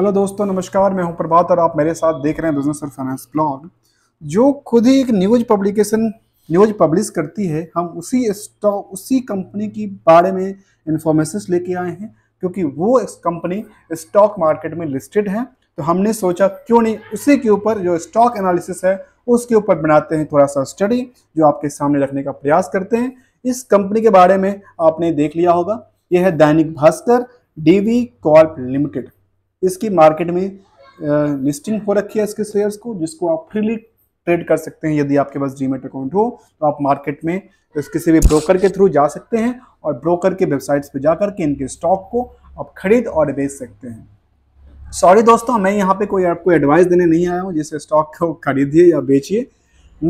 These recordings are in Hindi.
हेलो दोस्तों नमस्कार मैं हूं प्रभात और आप मेरे साथ देख रहे हैं बिजनेस और फाइनेंस ब्लॉग जो खुद ही एक न्यूज पब्लिकेशन न्यूज पब्लिश करती है हम उसी स्टॉक उसी कंपनी की बारे में इंफॉर्मेशन लेके आए हैं क्योंकि वो कंपनी स्टॉक मार्केट में लिस्टेड है तो हमने सोचा क्यों नहीं उसी के ऊपर जो स्टॉक एनालिसिस है उसके ऊपर बनाते हैं थोड़ा सा स्टडी जो आपके सामने रखने का प्रयास करते हैं इस कंपनी के बारे में आपने देख लिया होगा यह है Dainik Bhaskar DB corp limited इसकी मार्केट में लिस्टिंग हो रखी है इसके शेयर्स को जिसको आप फ्रीली ट्रेड कर सकते हैं यदि आपके पास डीमेट अकाउंट हो तो आप मार्केट में किसी भी ब्रोकर के थ्रू जा सकते हैं और ब्रोकर के वेबसाइट्स पर जा के इनके स्टॉक को आप खरीद और बेच सकते हैं सॉरी दोस्तों मैं यहाँ पे कोई आपको एडवाइस देने नहीं आया हूँ जिससे स्टॉक को खरीदिए या बेचिए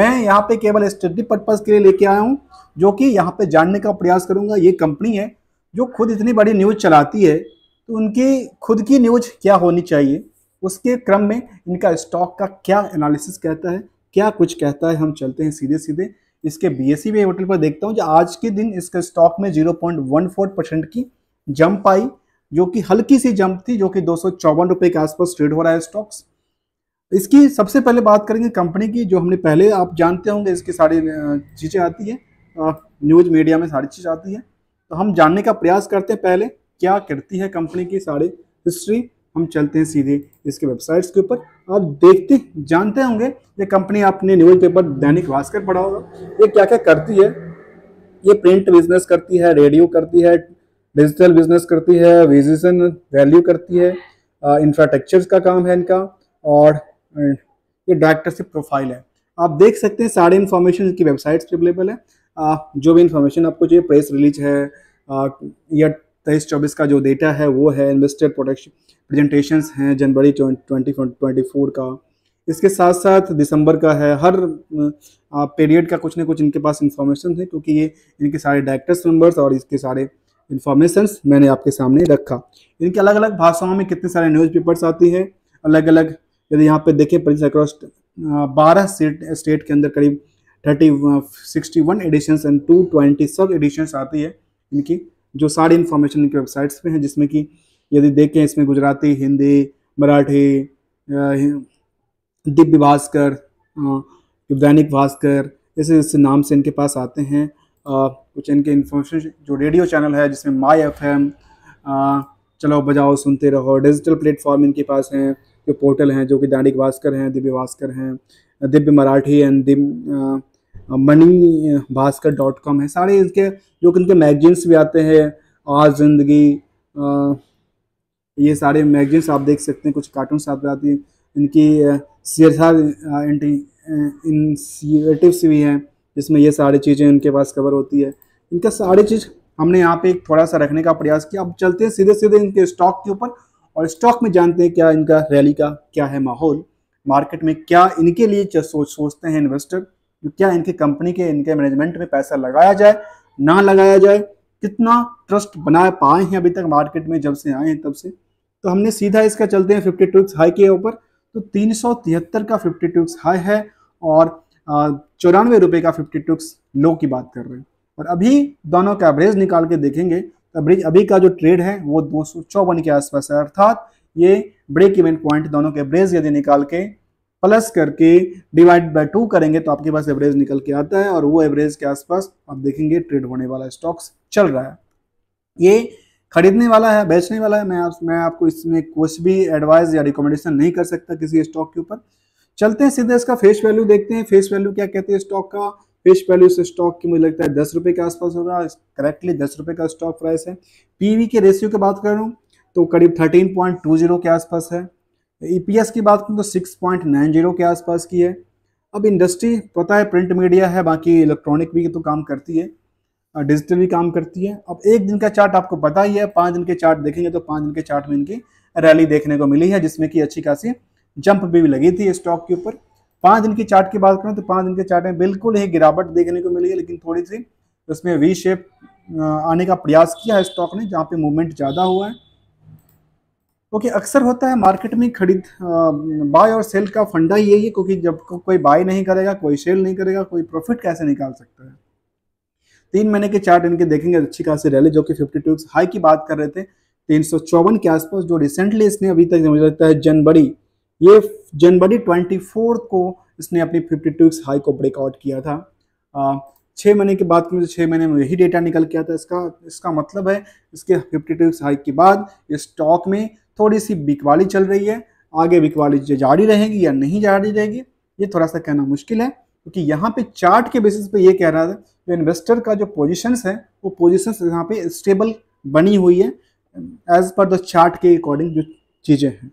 मैं यहाँ पे केवल स्टडी पर्पज़ के लिए लेके आया हूँ जो कि यहाँ पे जानने का प्रयास करूँगा ये कंपनी है जो खुद इतनी बड़ी न्यूज़ चलाती है तो उनकी खुद की न्यूज क्या होनी चाहिए उसके क्रम में इनका स्टॉक का क्या एनालिसिस कहता है क्या कुछ कहता है हम चलते हैं सीधे सीधे इसके बी एस भी होटल पर देखता हूँ जो आज के दिन इसके स्टॉक में 0.14 परसेंट की जंप आई जो कि हल्की सी जंप थी जो कि दो सौ के आसपास ट्रेड हो रहा है स्टॉक्स इसकी सबसे पहले बात करेंगे कंपनी की जो हमने पहले आप जानते होंगे इसकी सारी चीज़ें आती है न्यूज़ मीडिया में सारी चीज़ आती है तो हम जानने का प्रयास करते हैं पहले क्या करती है कंपनी की सारी हिस्ट्री हम चलते हैं सीधे इसके वेबसाइट्स के ऊपर आप देखते जानते होंगे ये कंपनी आपने न्यूज़ पेपर दैनिक भास्कर पढ़ा होगा ये क्या क्या करती है ये प्रिंट बिजनेस करती है रेडियो करती है डिजिटल बिजनेस करती है विजिशन वैल्यू करती है इंफ्रास्ट्रक्चर का काम है इनका और ये डायरेक्टरशिप प्रोफाइल है आप देख सकते हैं सारे इन्फॉर्मेशन इनकी वेबसाइट्स अवेलेबल है आ, जो भी इन्फॉर्मेशन आपको चाहिए प्रेस रिलीज है आ, या तेईस चौबीस का जो डेटा है वो है इन्वेस्टर प्रोटेक्शन प्रेजेंटेशन हैं जनवरी ट्वेंटी ट्वेंटी फोर का इसके साथ साथ दिसंबर का है हर पीरियड का कुछ ना कुछ इनके पास इन्फॉर्मेशन है क्योंकि ये इनके सारे डायरेक्टर्स मेम्बर्स और इसके सारे इन्फॉर्मेशन मैंने आपके सामने रखा इनके अलग अलग भाषाओं में कितने सारे न्यूज़ पेपर्स आती है अलग अलग यदि यहाँ पे देखें प्रिंस अक्रॉस बारह स्टेट के अंदर करीब thirty sixty one edition and two twenty sub editions आती है इनकी जो सारी इन्फॉर्मेशन इनकी वेबसाइट्स पे हैं जिसमें कि यदि देखें इसमें गुजराती हिंदी मराठी दिव्य भास्कर दैनिक भास्कर इस, इस नाम से इनके पास आते हैं आ, कुछ इनके इन्फॉर्मेशन जो रेडियो चैनल है जिसमें माई एफ एम चलो बजाओ सुनते रहो डिजिटल प्लेटफॉर्म इनके पास हैं जो पोर्टल हैं जो कि दैनिक भास्कर हैं दिव्य भास्कर हैं Divya Marathi and Divya money Bhaskar dot com है सारे इसके जो कि इनके मैगजीन्स भी आते हैं आज ज़िंदगी ये सारे मैगजीन्स आप देख सकते हैं कुछ कार्टून आप आती हैं इनकी सीरसा इनिशिएटिव्स भी हैं जिसमें ये सारी चीज़ें इनके पास कवर होती है इनका सारी चीज़ हमने यहाँ पे थोड़ा सा रखने का प्रयास किया अब चलते हैं सीधे सीधे इनके स्टॉक के ऊपर और स्टॉक में जानते हैं क्या इनका रैली का क्या है माहौल मार्केट में क्या इनके लिए सोच सोचते हैं इन्वेस्टर क्या इनकी कंपनी के इनके मैनेजमेंट में पैसा लगाया जाए ना लगाया जाए कितना ट्रस्ट बना पाए हैं अभी तक मार्केट में जब से आए हैं तब से तो हमने सीधा इसका चलते हैं फिफ्टी टू हाई के ऊपर तो तीन का फिफ्टी टू हाई है और चौरानवे रुपये का फिफ्टी टू लो की बात कर रहे हैं और अभी दोनों का एवरेज निकाल के देखेंगे तो ब्रिज अभी का जो ट्रेड है वो दो के आसपास है अर्थात ये ब्रेक इवेंट पॉइंट दोनों के एवरेज यदि निकाल के प्लस करके डिवाइड बाय टू करेंगे तो आपके पास एवरेज निकल के आता है और वो एवरेज के आसपास आप देखेंगे ट्रेड होने वाला स्टॉक्स चल रहा है ये खरीदने वाला है बेचने वाला है मैं आप, मैं आपको इसमें कुछ भी एडवाइस या रिकमेंडेशन नहीं कर सकता किसी स्टॉक के ऊपर चलते हैं सीधे इसका फेस वैल्यू देखते हैं फेस वैल्यू क्या कहते हैं स्टॉक का फेस वैल्यू से स्टॉक की मुझे लगता है दस रुपये के आसपास होगा करेक्टली दस रुपये का स्टॉक प्राइस है पीवी के रेशियो की बात करूँ तो करीब थर्टीन पॉइंट टू जीरो के आसपास है ईपीएस e की बात करूँ तो सिक्स पॉइंट नाइन जीरो के आसपास की है अब इंडस्ट्री पता है प्रिंट मीडिया है बाकी इलेक्ट्रॉनिक भी तो काम करती है डिजिटल भी काम करती है अब एक दिन का चार्ट आपको पता ही है पाँच दिन के चार्ट देखेंगे तो पाँच दिन के चार्ट में इनकी रैली देखने को मिली है जिसमें कि अच्छी खासी जंप भी लगी थी स्टॉक के ऊपर पाँच दिन की चार्ट की बात करें तो पाँच दिन के चार्ट में बिल्कुल ही गिरावट देखने को मिली है लेकिन थोड़ी सी उसमें वी शेप आने का प्रयास किया है स्टॉक ने जहाँ पे मूवमेंट ज़्यादा हुआ है ओके okay, अक्सर होता है मार्केट में खरीद बाय और सेल का फंडा यही है क्योंकि जब को, कोई बाय नहीं करेगा कोई सेल नहीं करेगा कोई प्रॉफिट कैसे निकाल सकता है तीन महीने के चार्ट इनके देखेंगे अच्छी खासी रैली जो कि फिफ्टी टू हाई की बात कर रहे थे तीन सौ चौवन के आसपास जो रिसेंटली इसने अभी तक मुझे लगता है जनवरी ये जनवरी ट्वेंटी को इसने अपनी फिफ्टी टू हाई को ब्रेकआउट किया था छः महीने के बाद में छः महीने में यही डेटा निकल के आता है इसका इसका मतलब है इसके फिफ्टी टू हाइक के बाद स्टॉक में थोड़ी सी बिकवाली चल रही है आगे बिकवाली जारी रहेगी या नहीं जारी रहेगी ये थोड़ा सा कहना मुश्किल है क्योंकि यहाँ पे चार्ट के बेसिस पे ये कह रहा था जो इन्वेस्टर का जो पोजिशन है वो पोजिशन यहाँ पे स्टेबल बनी हुई है एज पर द चार्ट के अकॉर्डिंग जो चीज़ें हैं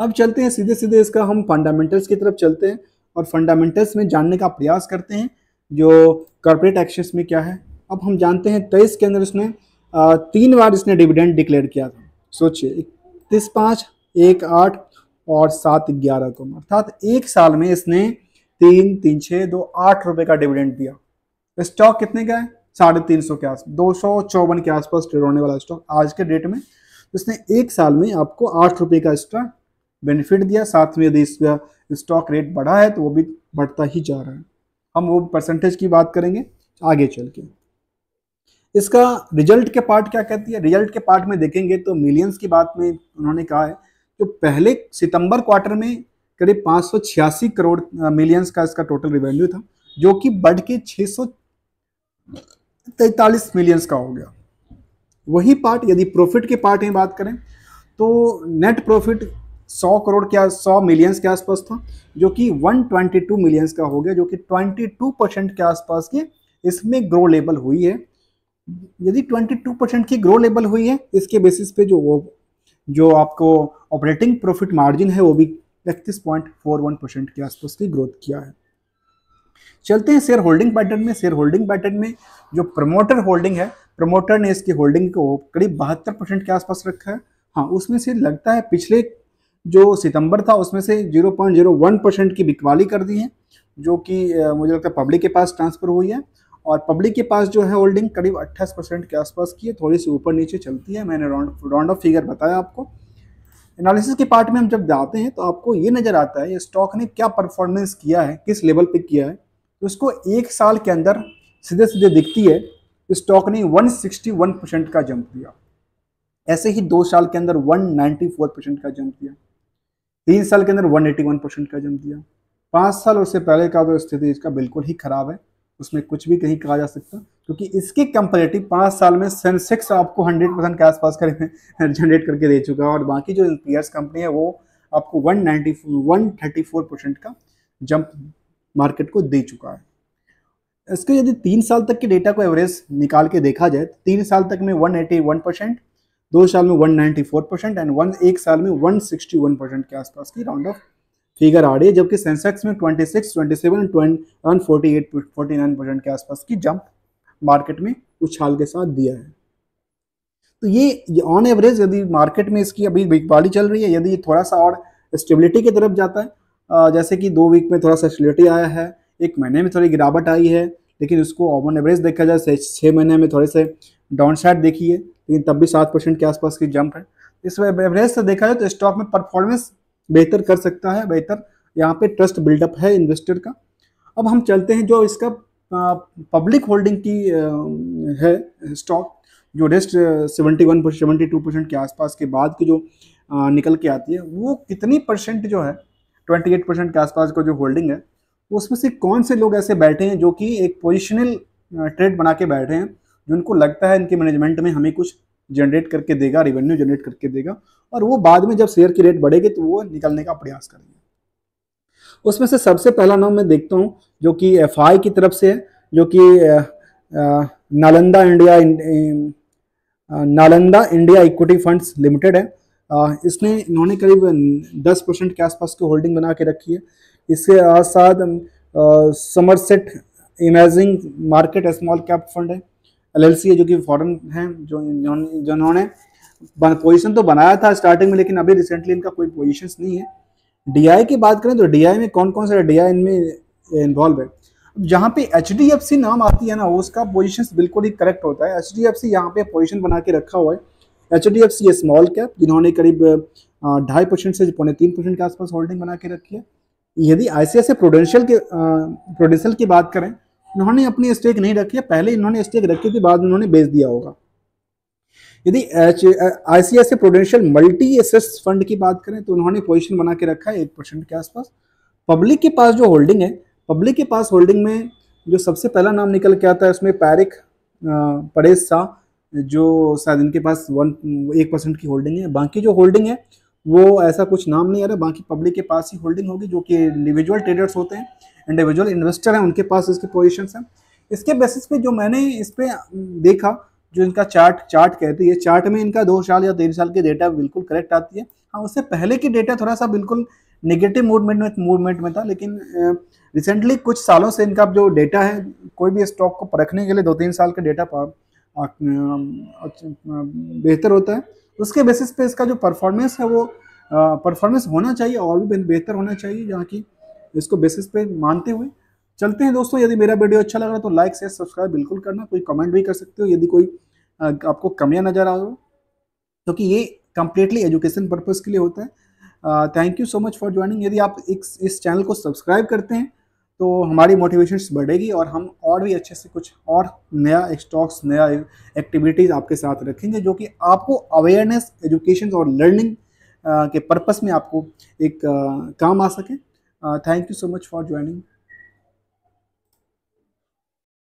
अब चलते हैं सीधे सीधे इसका हम फंडामेंटल्स की तरफ चलते हैं और फंडामेंटल्स में जानने का प्रयास करते हैं जो कॉरपोरेट एक्सेस में क्या है अब हम जानते हैं तेईस के अंदर इसने तीन बार इसने डिविडेंड डिक्लेयर किया था सोचिए इकतीस पाँच एक आठ और सात ग्यारह को अर्थात एक साल में इसने तीन तीन छः दो आठ रुपये का डिविडेंड दिया स्टॉक कितने का है साढ़े तीन सौ के आसपास दो सौ चौवन के आसपास ट्रेड होने वाला स्टॉक आज के डेट में इसने एक साल में आपको आठ रुपये का एक्स्ट्रा बेनिफिट दिया साथ में यदि इसका स्टॉक रेट बढ़ा है तो वो भी बढ़ता ही जा रहा है हम वो परसेंटेज की बात करेंगे आगे चल के इसका रिजल्ट के पार्ट क्या कहती है रिजल्ट के पार्ट में देखेंगे तो मिलियंस की बात में उन्होंने कहा है तो पहले सितंबर क्वार्टर में करीब पाँच करोड़ मिलियंस का इसका टोटल रिवेन्यू था जो कि बढ़ के छः मिलियंस का हो गया वही पार्ट यदि प्रॉफिट के पार्ट में बात करें तो नेट प्रॉफिट सौ करोड़ के सौ मिलियंस के आसपास था जो कि 122 मिलियंस का हो गया जो कि 22 परसेंट के आसपास की इसमें ग्रो लेबल हुई है यदि 22 परसेंट की ग्रो लेबल हुई है इसके बेसिस पे जो जो आपको ऑपरेटिंग प्रॉफिट मार्जिन है वो भी इकतीस पॉइंट फोर वन परसेंट के आसपास की ग्रोथ किया है चलते हैं शेयर होल्डिंग पैटर्न में शेयर होल्डिंग पैटर्न में जो प्रमोटर होल्डिंग है प्रमोटर ने इसकी होल्डिंग को करीब बहत्तर परसेंट के आसपास रखा है हाँ उसमें से लगता है पिछले जो सितंबर था उसमें से 0.01 परसेंट की बिकवाली कर दी है जो कि मुझे लगता है पब्लिक के पास ट्रांसफ़र हुई है और पब्लिक के पास जो है होल्डिंग करीब अट्ठाईस परसेंट के आसपास की है थोड़ी सी ऊपर नीचे चलती है मैंने राउंड राउंड ऑफ फिगर बताया आपको एनालिसिस के पार्ट में हम जब जाते हैं तो आपको ये नज़र आता है ये स्टॉक ने क्या परफॉर्मेंस किया है किस लेवल पे किया है तो उसको एक साल के अंदर सीधे सीधे दिखती है स्टॉक ने 161 परसेंट का जंप दिया ऐसे ही दो साल के अंदर 194 परसेंट का जंप दिया तीन साल के अंदर 181 परसेंट का जम दिया पाँच साल उससे पहले का तो स्थिति इसका बिल्कुल ही खराब है उसमें कुछ भी कहीं कहा जा सकता क्योंकि इसके कंपेरेटिव पाँच साल में सेंसेक्स आपको हंड्रेड परसेंट के आसपास कर जनरेट करके दे चुका है और बाकी जो पीयर्स कंपनी है वो आपको one ninety one thirty four percent का जंप मार्केट को दे चुका है इसके यदि तीन साल तक के डेटा को एवरेज निकाल के देखा जाए तो तीन साल तक में वन एटी वन परसेंट दो साल में 194 परसेंट एंड वन एक साल में 161 परसेंट के आसपास की राउंड ऑफ फिगर आ रही है जबकि सेंसेक्स में 26, 27, 20, 48, परसेंट के आसपास की जंप मार्केट में उछाल के साथ दिया है तो ये ऑन एवरेज यदि मार्केट में इसकी अभी बिकवाली चल रही है यदि थोड़ा सा और स्टेबिलिटी की तरफ जाता है जैसे कि दो वीक में थोड़ा सा स्टेबिलिटी आया है एक महीने में थोड़ी गिरावट आई है लेकिन उसको ऑन एवरेज देखा जाए छः महीने में थोड़े से डाउन साइड देखी है लेकिन तब भी सात परसेंट के आसपास की जंप है इस एवरेज से देखा जाए तो स्टॉक में परफॉर्मेंस बेहतर कर सकता है बेहतर यहाँ पे ट्रस्ट बिल्डअप है इन्वेस्टर का अब हम चलते हैं जो इसका पब्लिक होल्डिंग की है स्टॉक जो rest seventy one seventy two percent के आसपास के बाद की जो निकल के आती है वो कितनी परसेंट जो है ट्वेंटी एट परसेंट के आसपास का जो होल्डिंग है उसमें से कौन से लोग ऐसे बैठे हैं जो कि एक पोजिशनल ट्रेड बना के बैठे हैं जिनको लगता है इनके मैनेजमेंट में हमें कुछ जनरेट करके देगा रेवेन्यू जनरेट करके देगा और वो बाद में जब शेयर की रेट बढ़ेगी तो वो निकलने का प्रयास करेंगे उसमें से सबसे पहला नाम मैं देखता हूँ जो कि एफ की तरफ से है जो कि Nalanda India Nalanda India equity funds limited है इसने इन्होंने करीब 10 परसेंट के आसपास की होल्डिंग बना के रखी है इसके साथ Somerset emerging market small cap fund है एल है जो कि फॉरन है जो जिन्होंने पोजिशन तो बनाया था स्टार्टिंग में लेकिन अभी रिसेंटली इनका कोई पोजिशन नहीं है डी की बात करें तो डी में कौन कौन सा डी आई इनमें इन्वॉल्व है जहाँ पे एच डी एफ सी नाम आती है ना उसका पोजिशन बिल्कुल ही करेक्ट होता है एच डी एफ सी यहाँ पे पोजिशन बना के रखा हुआ है H D F C small cap जिन्होंने करीब ढाई परसेंट से पौने तीन परसेंट के आसपास होल्डिंग बना के रखी है यदि आई सी प्रोडेंशियल के प्रोडेंशियल की बात करें इन्होंने अपनी स्टेक नहीं रखी है पहले इन्होंने स्टेक रखी थी बाद में उन्होंने बेच दिया होगा यदि I C I prudential multi asset fund की बात करें तो उन्होंने पोजिशन बना के रखा है एट परसेंट के आसपास पब्लिक के पास जो होल्डिंग है पब्लिक के पास होल्डिंग में जो सबसे पहला नाम निकल के आता है उसमें पैरिक परेश शाह जो शायद इनके पास वन एक परसेंट की होल्डिंग है बाकी जो होल्डिंग है वो ऐसा कुछ नाम नहीं आ रहा बाकी पब्लिक के पास ही होल्डिंग होगी जो कि इंडिविजुअल ट्रेडर्स होते हैं इंडिविजुअल इन्वेस्टर हैं उनके पास इसकी पोजिशन हैं इसके बेसिस पे जो मैंने इस पर देखा जो इनका चार्ट चार्ट कहती है चार्ट में इनका दो साल या तीन साल के डेटा बिल्कुल करेक्ट आती है हाँ उससे पहले की डेटा थोड़ा सा बिल्कुल नेगेटिव मूवमेंट में मूवमेंट में था लेकिन रिसेंटली कुछ सालों से इनका जो डेटा है कोई भी स्टॉक को परखने के लिए दो तीन साल का डेटा बेहतर होता है उसके बेसिस पे इसका जो परफॉर्मेंस है वो परफॉर्मेंस होना चाहिए और भी बेहतर होना चाहिए जहाँ की इसको बेसिस पे मानते हुए चलते हैं दोस्तों यदि मेरा वीडियो अच्छा लग रहा है तो लाइक शेयर सब्सक्राइब बिल्कुल करना कोई कमेंट भी कर सकते हो यदि कोई आपको कमियाँ नजर आ हो क्योंकि ये कंप्लीटली एजुकेशन पर्पज़ के लिए होता है thank you so much for joining यदि आप इस चैनल को सब्सक्राइब करते हैं तो हमारी मोटिवेशन बढ़ेगी और हम और भी अच्छे से कुछ और नया स्टॉक्स नया एक्टिविटीज़ आपके साथ रखेंगे जो कि आपको अवेयरनेस एजुकेशन और लर्निंग के पर्पस में आपको एक काम आ सके Uh, thank you so much for joining